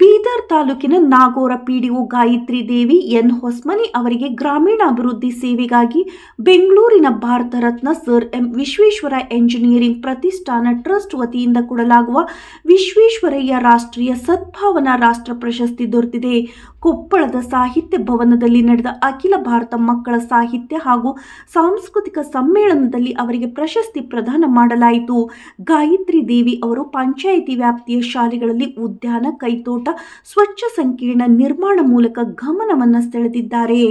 ಬೀದರ್ ತಾಲೂಕಿನ ನಾಗೋರ PDO Gayatri Devi N Hosmani ಅವರಿಗೆ ಗ್ರಾಮೀಣಾಭಿವೃದ್ಧಿ ಸೇವೆಗಾಗಿ ಬೆಂಗಳೂರಿನ Bharat Ratna sir M Vishweshwara engineering ಪ್ರತಿಷ್ಠಾನ ಟ್ರಸ್ಟ್ ವತಿಯಿಂದ ಕೊಡಲಾಗುವ ವಿಶ್ವೇಶ್ವರಯ್ಯ ರಾಷ್ಟ್ರೀಯ ಸದ್ಭಾವನಾ ರಾಷ್ಟ್ರ ಪ್ರಶಸ್ತಿ ದೊರೆತಿದೆ ಕೊಪ್ಪಳದ ಸಾಹಿತ್ಯ ಭವನದಲ್ಲಿ ನಡೆದ ಅಖಿಲ ಭಾರತ ಮಕ್ಕಳ ಸಾಹಿತ್ಯ ಹಾಗೂ ಸಾಂಸ್ಕೃತಿಕ ಸಮ್ಮೇಳನದಲ್ಲಿ ಅವರಿಗೆ ಪ್ರಶಸ್ತಿ ಪ್ರದಾನ ಮಾಡಲಾಯಿತು ಗಾಯತ್ರಿ ದೇವಿ ಅವರು ಪಂಚಾಯಿತಿ ವ್ಯಾಪ್ತಿಯ ಶಾಲೆಗಳಲ್ಲಿ ಉದ್ಯಾನ ಕೈತೋಟ ತೋಟ ಸ್ವಚ್ಛ ಸಂಕೀರ್ಣ ನಿರ್ಮಾಣ ಮೂಲಕ ಗಮನವನ್ನು ಸೆಳೆದಿದ್ದಾರೆ